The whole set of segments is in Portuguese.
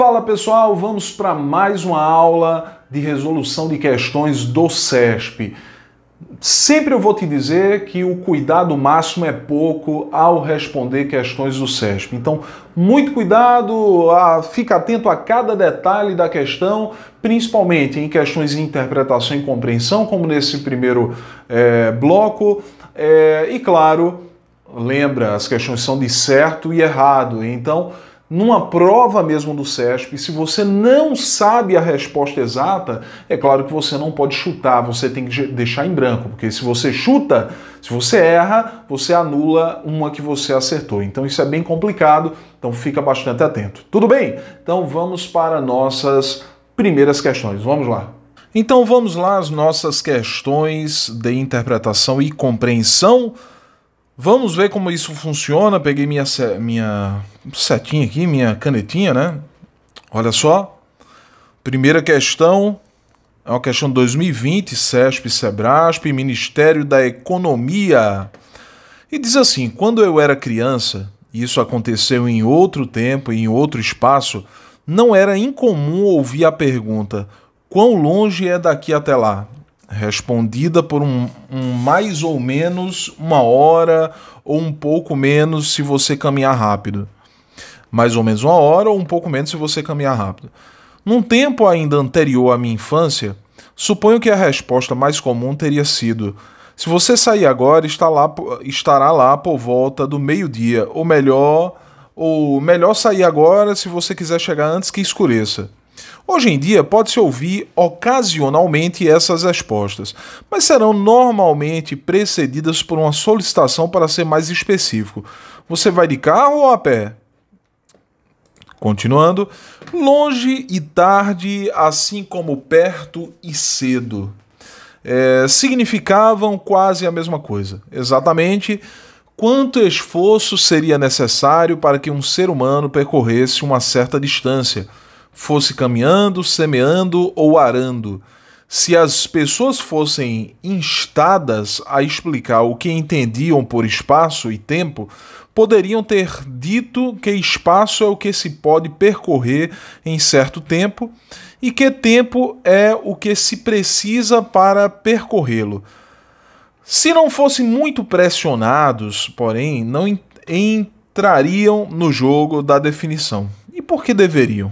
Fala pessoal, vamos para mais uma aula de resolução de questões do SESP. Sempre eu vou te dizer que o cuidado máximo é pouco ao responder questões do SESP. Então, muito cuidado, a, ah, fica atento a cada detalhe da questão, principalmente em questões de interpretação e compreensão, como nesse primeiro é, bloco. É, e claro, lembra, as questões são de certo e errado. Então, numa prova mesmo do CESP, se você não sabe a resposta exata, é claro que você não pode chutar, você tem que deixar em branco, porque se você chuta, se você erra, você anula uma que você acertou. Então isso é bem complicado, então fica bastante atento. Tudo bem? Então vamos para nossas primeiras questões. Vamos lá. Então vamos lá as nossas questões de interpretação e compreensão Vamos ver como isso funciona. Peguei minha, minha setinha aqui, minha canetinha, né? Olha só. Primeira questão é uma questão de 2020, SESP, SEBRASP, Ministério da Economia. E diz assim: quando eu era criança, isso aconteceu em outro tempo, em outro espaço, não era incomum ouvir a pergunta: quão longe é daqui até lá? respondida por um, um, mais ou menos uma hora ou um pouco menos se você caminhar rápido. Mais ou menos uma hora ou um pouco menos se você caminhar rápido. Num tempo ainda anterior à minha infância, suponho que a resposta mais comum teria sido: se você sair agora, está lá, estará lá por volta do meio-dia, ou melhor, ou melhor sair agora se você quiser chegar antes que escureça. Hoje em dia, pode-se ouvir ocasionalmente essas respostas, mas serão normalmente precedidas por uma solicitação para ser mais específico. Você vai de carro ou a pé? Continuando, longe e tarde, assim como perto e cedo, é, significavam quase a mesma coisa. Exatamente quanto esforço seria necessário para que um ser humano percorresse uma certa distância fosse caminhando, semeando ou arando. Se as pessoas fossem instadas a explicar o que entendiam por espaço e tempo, poderiam ter dito que espaço é o que se pode percorrer em certo tempo e que tempo é o que se precisa para percorrê-lo. Se não fossem muito pressionados, porém, não entrariam no jogo da definição. E por que deveriam?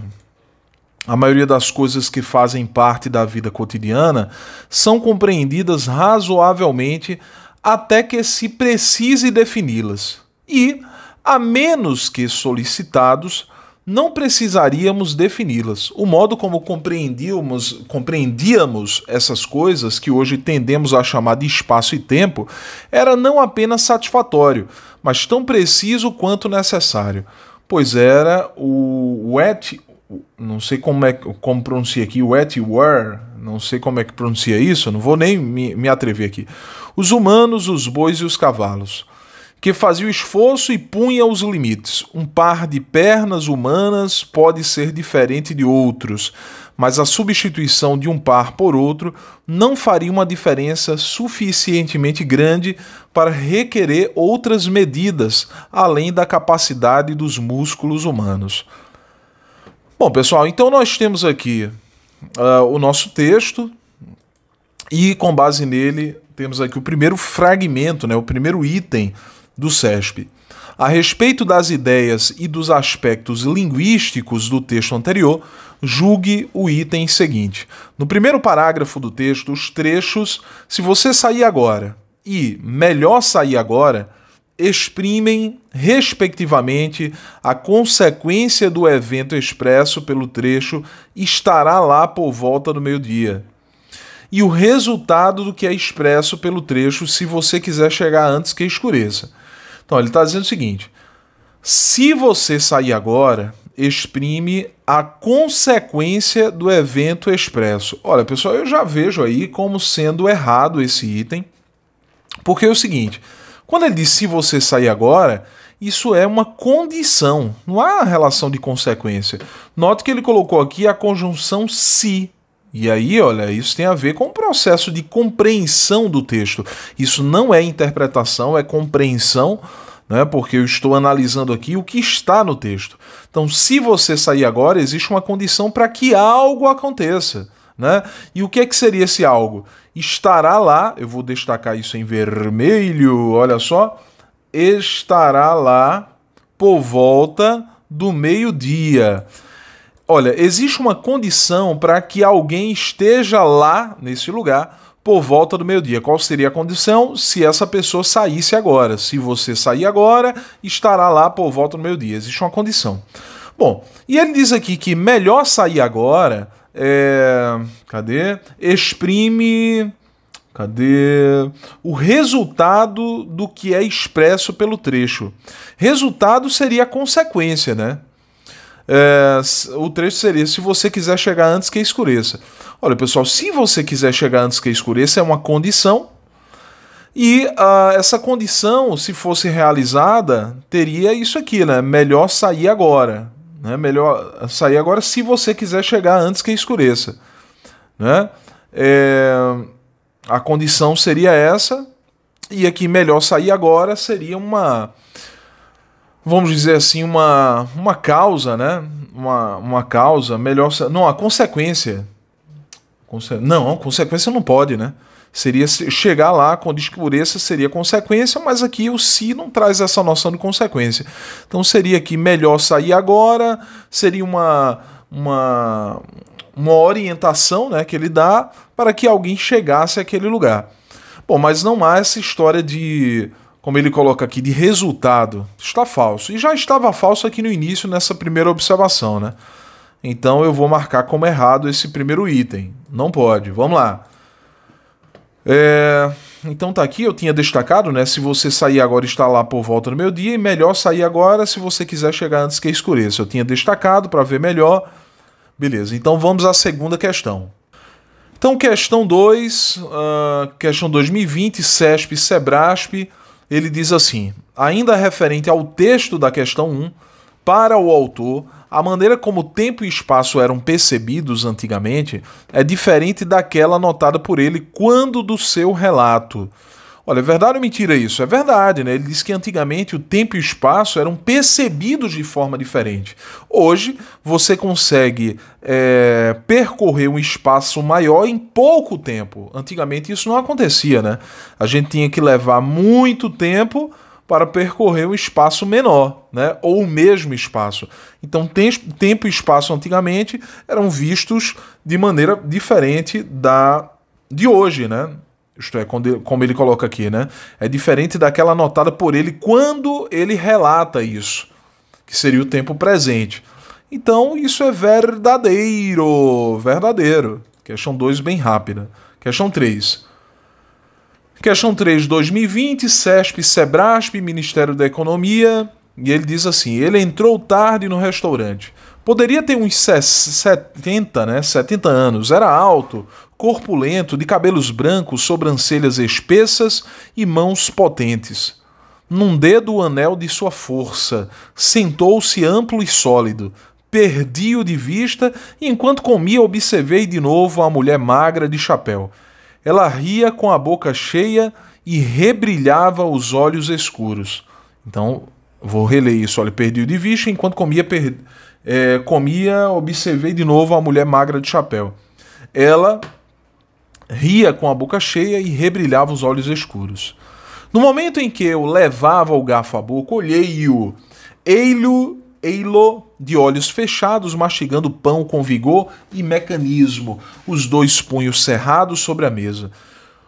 A maioria das coisas que fazem parte da vida cotidiana são compreendidas razoavelmente até que se precise defini-las. E, a menos que solicitados, não precisaríamos defini-las. O modo como compreendíamos, compreendíamos essas coisas, que hoje tendemos a chamar de espaço e tempo, era não apenas satisfatório, mas tão preciso quanto necessário, pois era o et não sei como é como pronuncia aqui, o were não sei como é que pronuncia isso, não vou nem me, me atrever aqui. Os humanos, os bois e os cavalos, que faziam esforço e punha os limites. Um par de pernas humanas pode ser diferente de outros, mas a substituição de um par por outro não faria uma diferença suficientemente grande para requerer outras medidas além da capacidade dos músculos humanos. Bom, pessoal, então nós temos aqui uh, o nosso texto e com base nele temos aqui o primeiro fragmento, né, o primeiro item do SESP. A respeito das ideias e dos aspectos linguísticos do texto anterior, julgue o item seguinte. No primeiro parágrafo do texto, os trechos, se você sair agora e melhor sair agora, exprimem, respectivamente, a consequência do evento expresso pelo trecho estará lá por volta do meio-dia. E o resultado do que é expresso pelo trecho, se você quiser chegar antes que escureça. Então, ele está dizendo o seguinte: se você sair agora, exprime a consequência do evento expresso. Olha, pessoal, eu já vejo aí como sendo errado esse item, porque é o seguinte. Quando ele diz se você sair agora, isso é uma condição, não há relação de consequência. Note que ele colocou aqui a conjunção se. E aí, olha, isso tem a ver com o processo de compreensão do texto. Isso não é interpretação, é compreensão, né? porque eu estou analisando aqui o que está no texto. Então, se você sair agora, existe uma condição para que algo aconteça. Né? E o que é que seria esse algo? Estará lá, eu vou destacar isso em vermelho, olha só, estará lá por volta do meio-dia. Olha, existe uma condição para que alguém esteja lá nesse lugar por volta do meio-dia. Qual seria a condição? Se essa pessoa saísse agora. Se você sair agora, estará lá por volta do meio-dia. Existe uma condição. Bom, e ele diz aqui que melhor sair agora é, cadê? Exprime. Cadê? O resultado do que é expresso pelo trecho. Resultado seria a consequência, né? É, o trecho seria se você quiser chegar antes que escureça. Olha, pessoal, se você quiser chegar antes que escureça, é uma condição. E uh, essa condição, se fosse realizada, teria isso aqui, né? Melhor sair agora. Né? Melhor sair agora se você quiser chegar antes que escureça. Né? É... A condição seria essa, e aqui melhor sair agora seria uma. Vamos dizer assim, uma, uma causa, né? Uma, uma causa, melhor. Não, a consequência. Não, a consequência não pode, né? Seria chegar lá quando escureça seria consequência, mas aqui o si não traz essa noção de consequência. Então seria que melhor sair agora, seria uma uma uma orientação, né, que ele dá para que alguém chegasse àquele lugar. Bom, mas não há essa história de como ele coloca aqui, de resultado, está falso. E já estava falso aqui no início, nessa primeira observação, né? Então eu vou marcar como errado esse primeiro item. Não pode. Vamos lá. É, então tá aqui, eu tinha destacado, né? Se você sair agora e lá por volta do meio-dia, e melhor sair agora se você quiser chegar antes que escureça. Eu tinha destacado para ver melhor. Beleza, então vamos à segunda questão. Então, questão 2, uh, ah, questão 2020, CESP, SEBRASP, ele diz assim: ainda referente ao texto da questão 1, um, para o autor, a maneira como tempo e espaço eram percebidos antigamente é diferente daquela notada por ele quando do seu relato. Olha, é verdade ou mentira isso? É verdade, né? Ele diz que antigamente o tempo e o espaço eram percebidos de forma diferente. Hoje, você consegue é, percorrer um espaço maior em pouco tempo. Antigamente, isso não acontecia, né? A gente tinha que levar muito tempo para percorrer um espaço menor, né? ou o mesmo espaço. Então, tempo e espaço antigamente eram vistos de maneira diferente da de hoje, né? Isto é, como ele coloca aqui, né? É diferente daquela anotada por ele quando ele relata isso, que seria o tempo presente. Então, isso é verdadeiro, verdadeiro. Questão 2, bem rápida. Questão 3. Questão 3 2020, CESP, SEBRASP, Ministério da Economia. E ele diz assim: ele entrou tarde no restaurante. Poderia ter uns 70, né? 70 anos. Era alto, corpulento, de cabelos brancos, sobrancelhas espessas e mãos potentes. Num dedo o anel de sua força. Sentou-se amplo e sólido. Perdi-o de vista e enquanto comia observei de novo a mulher magra de chapéu. Ela ria com a boca cheia e rebrilhava os olhos escuros. Então, vou reler isso. Olha, perdi de vista enquanto comia, per... é, comia, observei de novo a mulher magra de chapéu. Ela ria com a boca cheia e rebrilhava os olhos escuros. No momento em que eu levava o garfo à boca, olhei-o. Ele Eilo, de olhos fechados, mastigando pão com vigor e mecanismo, os dois punhos cerrados sobre a mesa.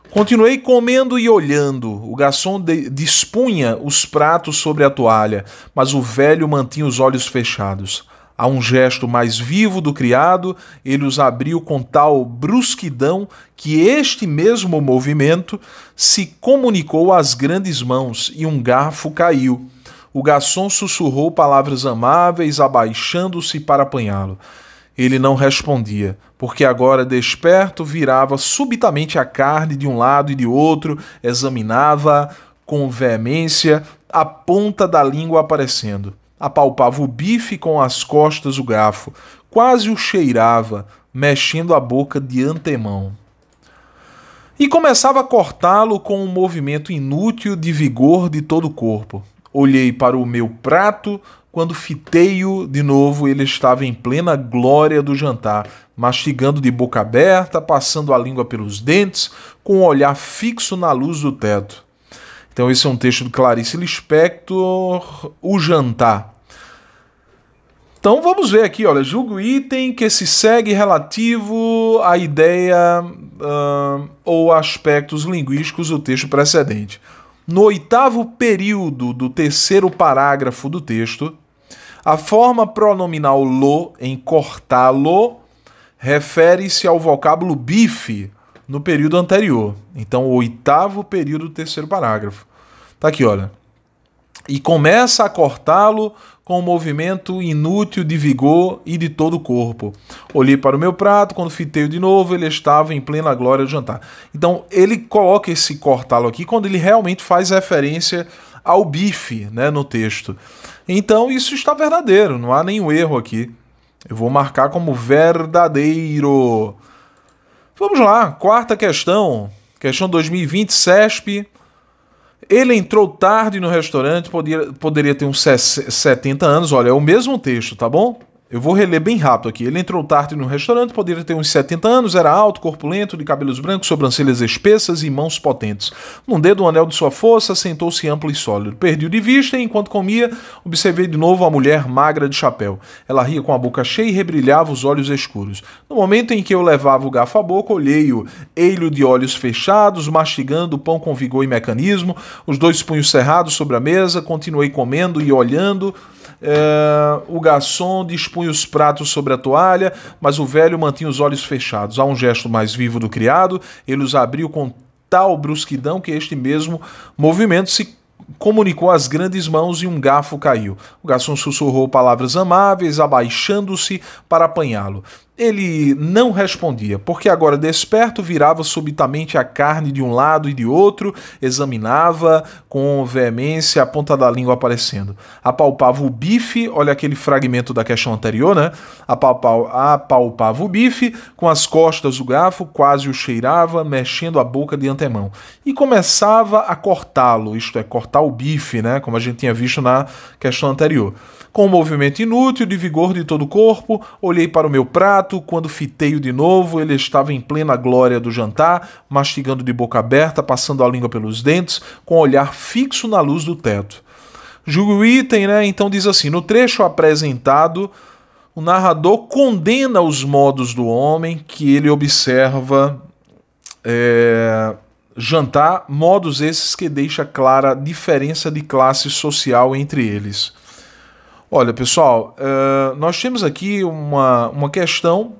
Continuei comendo e olhando. O garçom de, dispunha os pratos sobre a toalha, mas o velho mantinha os olhos fechados. A um gesto mais vivo do criado, ele os abriu com tal brusquidão que este mesmo movimento se comunicou às grandes mãos e um garfo caiu o garçom sussurrou palavras amáveis, abaixando-se para apanhá-lo. Ele não respondia, porque agora, desperto, virava subitamente a carne de um lado e de outro, examinava com veemência, a ponta da língua aparecendo. Apalpava o bife com as costas o garfo, quase o cheirava, mexendo a boca de antemão. E começava a cortá-lo com um movimento inútil de vigor de todo o corpo. Olhei para o meu prato, quando fitei-o de novo, ele estava em plena glória do jantar, mastigando de boca aberta, passando a língua pelos dentes, com o um olhar fixo na luz do teto. Então, esse é um texto de Clarice Lispector, O Jantar. Então, vamos ver aqui, olha, julgo item que se segue relativo à ideia ah, ou aspectos linguísticos do texto precedente. No oitavo período do terceiro parágrafo do texto, a forma pronominal lo em cortá-lo refere-se ao vocábulo bife no período anterior. Então, o oitavo período do terceiro parágrafo. Tá aqui, olha e começa a cortá-lo com um movimento inútil de vigor e de todo o corpo. Olhei para o meu prato, quando fitei de novo, ele estava em plena glória do jantar. Então, ele coloca esse cortá-lo aqui quando ele realmente faz referência ao bife, né, no texto. Então, isso está verdadeiro, não há nenhum erro aqui. Eu vou marcar como verdadeiro. Vamos lá, quarta questão. Questão 2020, CESP ele entrou tarde no restaurante, podia, poderia ter uns 70 anos. Olha, é o mesmo texto, tá bom? Eu vou reler bem rápido aqui. Ele entrou tarde no restaurante, poderia ter uns 70 anos, era alto, corpulento, de cabelos brancos, sobrancelhas espessas e mãos potentes. Num dedo, um anel de sua força, sentou-se amplo e sólido. Perdi-o de vista e, enquanto comia, observei de novo a mulher magra de chapéu. Ela ria com a boca cheia e rebrilhava os olhos escuros. No momento em que eu levava o garfo à boca, olhei-o, eilo de olhos fechados, mastigando o pão com vigor e mecanismo, os dois punhos cerrados sobre a mesa, continuei comendo e olhando. É, o garçom dispunha os pratos sobre a toalha, mas o velho mantinha os olhos fechados. A um gesto mais vivo do criado, ele os abriu com tal brusquidão que este mesmo movimento se comunicou às grandes mãos e um garfo caiu. O garçom sussurrou palavras amáveis, abaixando-se para apanhá-lo. Ele não respondia, porque agora desperto virava subitamente a carne de um lado e de outro, examinava com veemência a ponta da língua aparecendo. Apalpava o bife, olha aquele fragmento da questão anterior, né? Apalpava, apalpava o bife, com as costas do garfo, quase o cheirava, mexendo a boca de antemão. E começava a cortá-lo, isto é, cortar o bife, né? Como a gente tinha visto na questão anterior. Com um movimento inútil de vigor de todo o corpo, olhei para o meu prato, quando fitei-o de novo, ele estava em plena glória do jantar, mastigando de boca aberta, passando a língua pelos dentes, com o olhar fixo na luz do teto. Julgo o item, né? Então diz assim: no trecho apresentado, o narrador condena os modos do homem que ele observa é, jantar, modos esses que deixa clara a diferença de classe social entre eles. Olha, pessoal, uh, nós temos aqui uma, uma questão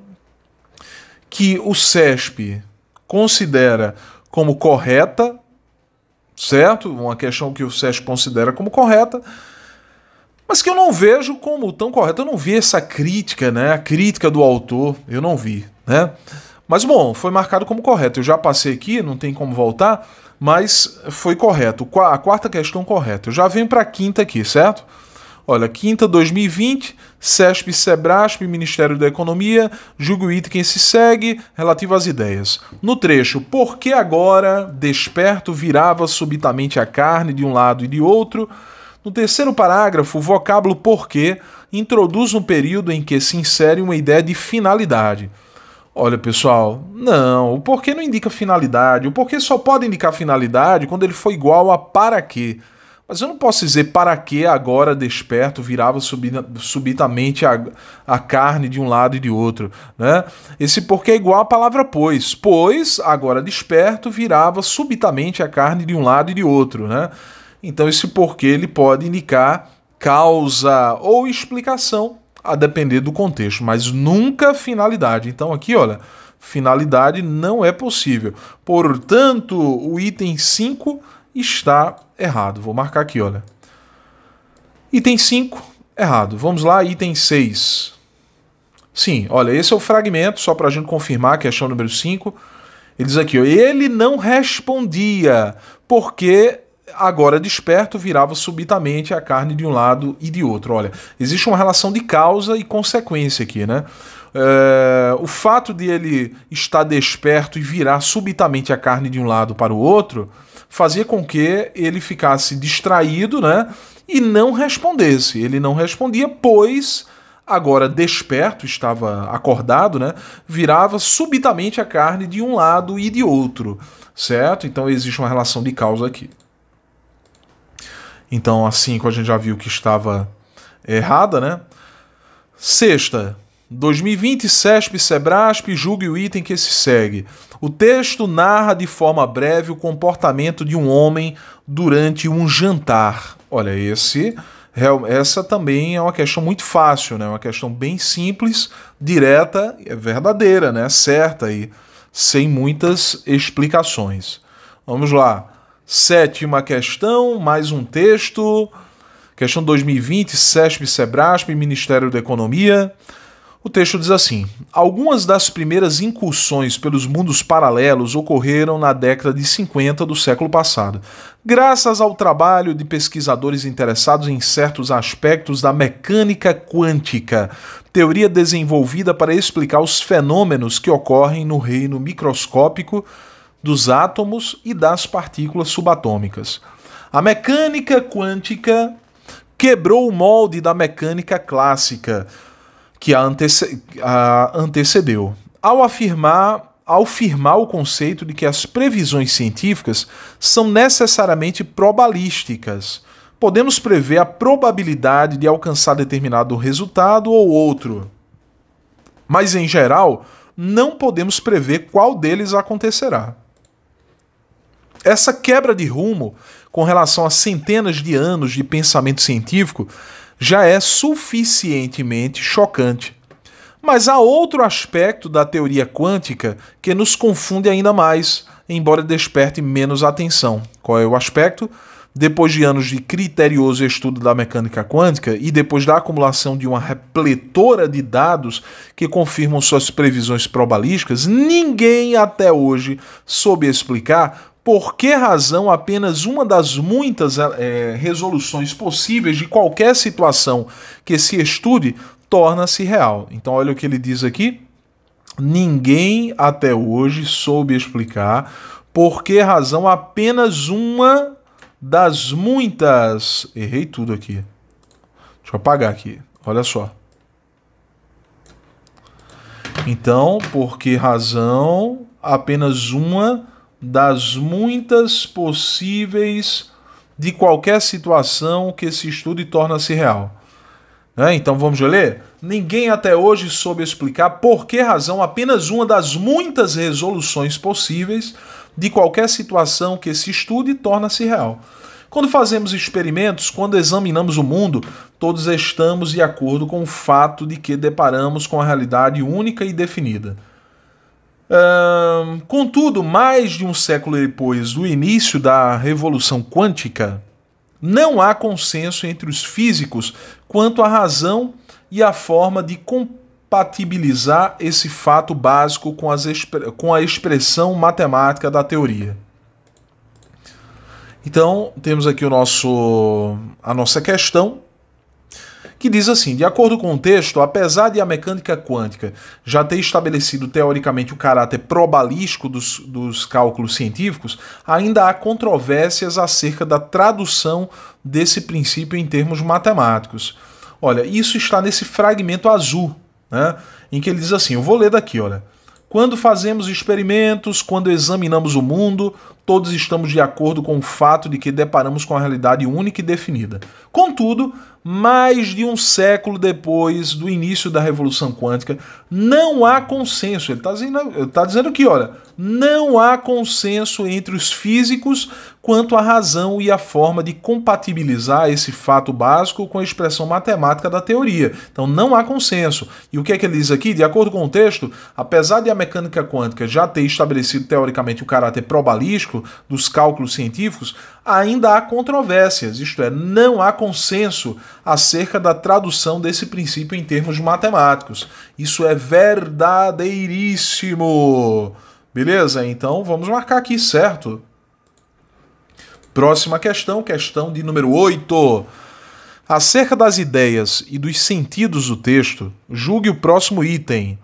que o CESP considera como correta, certo? Uma questão que o SESP considera como correta, mas que eu não vejo como tão correta. Eu não vi essa crítica, né? A crítica do autor, eu não vi, né? Mas bom, foi marcado como correto. Eu já passei aqui, não tem como voltar, mas foi correto. A quarta questão correta. Eu já venho para a quinta aqui, certo? Olha, quinta 2020, CESP, SEBRASP, Ministério da Economia, julgo o item que se segue, relativo às ideias. No trecho, por que agora, desperto, virava subitamente a carne de um lado e de outro? No terceiro parágrafo, o vocábulo porquê introduz um período em que se insere uma ideia de finalidade. Olha, pessoal, não, o porquê não indica finalidade. O porquê só pode indicar finalidade quando ele for igual a para quê. Mas eu não posso dizer para que agora desperto virava subitamente a, a carne de um lado e de outro. Né? Esse porque é igual à palavra pois. Pois, agora desperto, virava subitamente a carne de um lado e de outro. Né? Então, esse porquê ele pode indicar causa ou explicação, a depender do contexto, mas nunca finalidade. Então, aqui, olha, finalidade não é possível. Portanto, o item 5 está errado. Vou marcar aqui, olha. Item 5, errado. Vamos lá, item 6. Sim, olha, esse é o fragmento, só para a gente confirmar, questão é número 5. Ele diz aqui, ó, ele não respondia, porque agora desperto virava subitamente a carne de um lado e de outro. Olha, existe uma relação de causa e consequência aqui, né? é, o fato de ele estar desperto e virar subitamente a carne de um lado para o outro fazia com que ele ficasse distraído, né? E não respondesse. Ele não respondia, pois agora desperto, estava acordado, né? Virava subitamente a carne de um lado e de outro, certo? Então existe uma relação de causa aqui. Então a assim 5 a gente já viu que estava errada, né? Sexta, 2020, SESP SEBRASP julgue o item que se segue. O texto narra de forma breve o comportamento de um homem durante um jantar. Olha, esse essa também é uma questão muito fácil, né? É uma questão bem simples, direta, é verdadeira, né? Certa aí, sem muitas explicações. Vamos lá. Sétima questão, mais um texto. Questão 2020, SESP, SEBRASP, Ministério da Economia. O texto diz assim: Algumas das primeiras incursões pelos mundos paralelos ocorreram na década de 50 do século passado, graças ao trabalho de pesquisadores interessados em certos aspectos da mecânica quântica, teoria desenvolvida para explicar os fenômenos que ocorrem no reino microscópico dos átomos e das partículas subatômicas. A mecânica quântica quebrou o molde da mecânica clássica que a, antece a antecedeu. Ao afirmar ao firmar o conceito de que as previsões científicas são necessariamente probabilísticas. Podemos prever a probabilidade de alcançar determinado resultado ou outro. Mas, em geral, não podemos prever qual deles acontecerá. Essa quebra de rumo com relação a centenas de anos de pensamento científico já é suficientemente chocante. Mas há outro aspecto da teoria quântica que nos confunde ainda mais, embora desperte menos atenção. Qual é o aspecto? Depois de anos de criterioso estudo da mecânica quântica e depois da acumulação de uma repletora de dados que confirmam suas previsões probabilísticas, ninguém até hoje soube explicar por que razão apenas uma das muitas é, resoluções possíveis de qualquer situação que se estude torna-se real. Então, olha o que ele diz aqui. Ninguém até hoje soube explicar por que razão apenas uma das muitas. Errei tudo aqui. Deixa eu apagar aqui. Olha só. Então, por que razão apenas uma das muitas possíveis de qualquer situação que se estude torna-se real. Né? então vamos ler? Ninguém até hoje soube explicar por que razão apenas uma das muitas resoluções possíveis de qualquer situação que se estude torna-se real. Quando fazemos experimentos, quando examinamos o mundo, todos estamos de acordo com o fato de que deparamos com a realidade única e definida contudo, mais de um século depois do início da Revolução Quântica, não há consenso entre os físicos quanto à razão e à forma de compatibilizar esse fato básico com, com a expressão matemática da teoria. Então, temos aqui o nosso, a nossa questão que diz assim: de acordo com o texto, apesar de a mecânica quântica já ter estabelecido teoricamente o caráter probabilístico dos, dos cálculos científicos, ainda há controvérsias acerca da tradução desse princípio em termos matemáticos. Olha, isso está nesse fragmento azul, né, em que ele diz assim: eu vou ler daqui, olha. Quando fazemos experimentos, quando examinamos o mundo, todos estamos de acordo com o fato de que deparamos com a realidade única e definida. Contudo, mais de um século depois do início da Revolução Quântica, não há consenso. Ele está dizendo, tá dizendo aqui, olha, não há consenso entre os físicos quanto à razão e à forma de compatibilizar esse fato básico com a expressão matemática da teoria. Então não há consenso. E o que é que ele diz aqui? De acordo com o texto, apesar de a mecânica quântica já ter estabelecido teoricamente o caráter probabilístico dos cálculos científicos, ainda há controvérsias, isto é, não há consenso acerca da tradução desse princípio em termos matemáticos. Isso é verdadeiríssimo! Beleza? Então vamos marcar aqui, certo? Próxima questão, questão de número 8. Acerca das ideias e dos sentidos do texto, julgue o próximo item.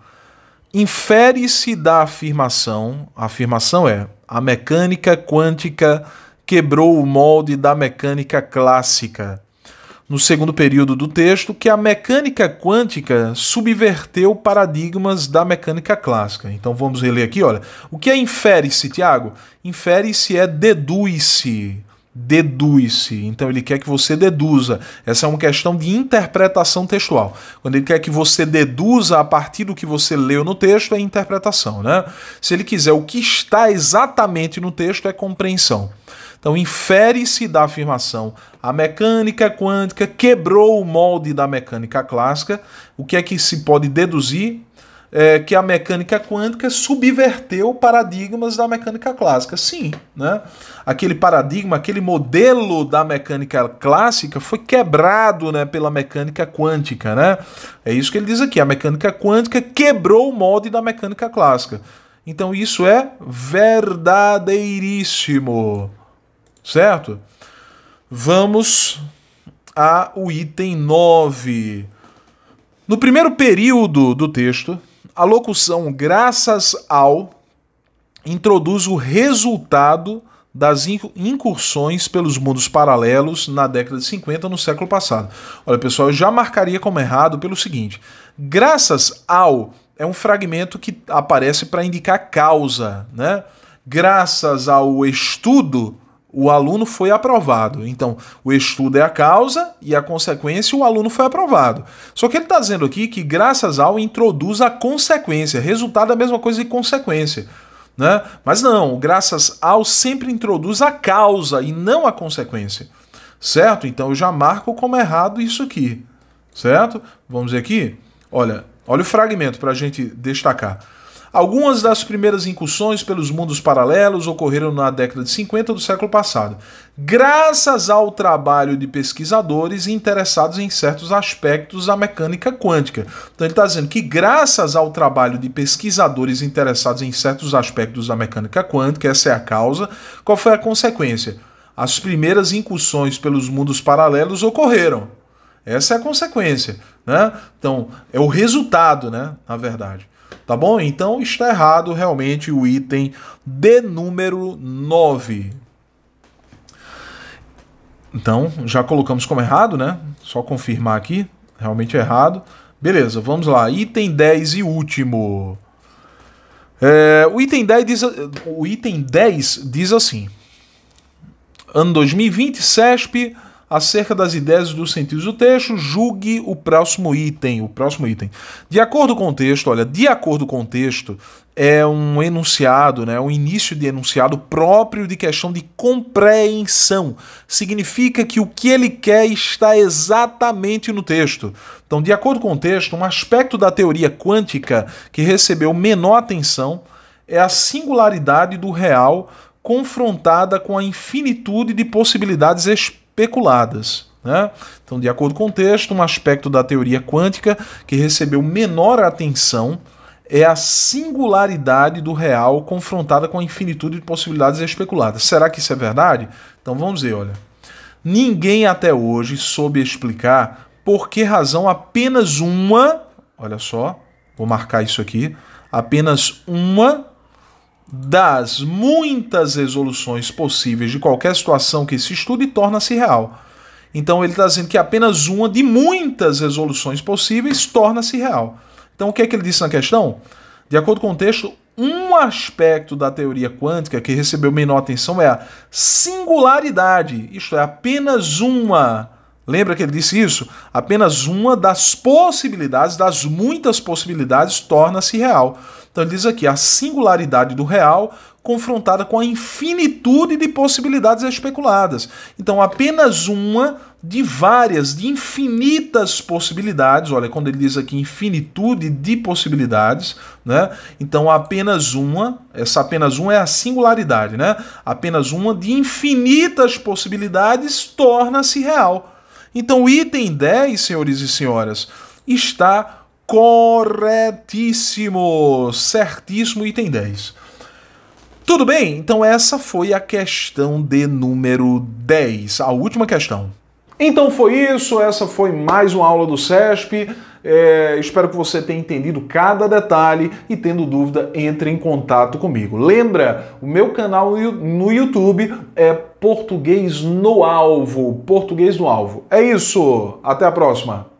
Infere-se da afirmação, a afirmação é: a mecânica quântica quebrou o molde da mecânica clássica no segundo período do texto que a mecânica quântica subverteu paradigmas da mecânica clássica. Então vamos reler aqui, olha. O que é infere-se, Tiago? Infere-se é deduz-se. Deduz-se. Então ele quer que você deduza. Essa é uma questão de interpretação textual. Quando ele quer que você deduza a partir do que você leu no texto, é interpretação, né? Se ele quiser o que está exatamente no texto, é compreensão. Então, infere-se da afirmação a mecânica quântica quebrou o molde da mecânica clássica. O que é que se pode deduzir? É que a mecânica quântica subverteu paradigmas da mecânica clássica. Sim, né? aquele paradigma, aquele modelo da mecânica clássica foi quebrado né, pela mecânica quântica. Né? É isso que ele diz aqui: a mecânica quântica quebrou o molde da mecânica clássica. Então isso é verdadeiríssimo certo? Vamos ao item 9. No primeiro período do texto, a locução graças ao introduz o resultado das incursões pelos mundos paralelos na década de 50 no século passado. Olha, pessoal, eu já marcaria como errado pelo seguinte: graças ao é um fragmento que aparece para indicar causa, né? Graças ao estudo o aluno foi aprovado. Então, o estudo é a causa e a consequência, o aluno foi aprovado. Só que ele está dizendo aqui que graças ao introduz a consequência. Resultado é a mesma coisa que consequência. Né? Mas não, graças ao sempre introduz a causa e não a consequência. Certo? Então eu já marco como errado isso aqui. Certo? Vamos ver aqui. Olha, olha o fragmento para a gente destacar. Algumas das primeiras incursões pelos mundos paralelos ocorreram na década de 50 do século passado, graças ao trabalho de pesquisadores interessados em certos aspectos da mecânica quântica. Então ele está dizendo que, graças ao trabalho de pesquisadores interessados em certos aspectos da mecânica quântica, essa é a causa, qual foi a consequência? As primeiras incursões pelos mundos paralelos ocorreram. Essa é a consequência, né? Então, é o resultado, né, na verdade tá bom? Então está errado realmente o item de número 9. Então, já colocamos como errado, né? Só confirmar aqui, realmente é errado. Beleza, vamos lá. Item 10 e último. É, o, item 10 diz, o item 10 diz assim: Ano 2020, CESP acerca das ideias dos sentidos do texto, julgue o próximo item, o próximo item. De acordo com o texto, olha, de acordo com o texto é um enunciado, né, um início de enunciado próprio de questão de compreensão. Significa que o que ele quer está exatamente no texto. Então, de acordo com o texto, um aspecto da teoria quântica que recebeu menor atenção é a singularidade do real confrontada com a infinitude de possibilidades peculadas. Né? Então, de acordo com o texto, um aspecto da teoria quântica que recebeu menor atenção é a singularidade do real confrontada com a infinitude de possibilidades especuladas. Será que isso é verdade? Então vamos ver, olha. Ninguém até hoje soube explicar por que razão apenas uma, olha só, vou marcar isso aqui, apenas uma das muitas resoluções possíveis de qualquer situação que se estude torna-se real. Então ele está dizendo que apenas uma de muitas resoluções possíveis torna-se real. Então o que é que ele disse na questão? De acordo com o texto, um aspecto da teoria quântica que recebeu menor atenção é a singularidade, isto é, apenas uma. Lembra que ele disse isso? Apenas uma das possibilidades, das muitas possibilidades, torna-se real. Então ele diz aqui: a singularidade do real confrontada com a infinitude de possibilidades especuladas. Então, apenas uma de várias, de infinitas possibilidades. Olha, quando ele diz aqui infinitude de possibilidades, né? Então, apenas uma, essa apenas uma é a singularidade, né? Apenas uma de infinitas possibilidades torna-se real. Então, o item 10, senhores e senhoras, está Corretíssimo, certíssimo, item 10. Tudo bem? Então essa foi a questão de número 10, a última questão. Então foi isso, essa foi mais uma aula do CESP. É, espero que você tenha entendido cada detalhe e tendo dúvida, entre em contato comigo. Lembra, o meu canal no YouTube é Português no Alvo. Português no Alvo. É isso, até a próxima.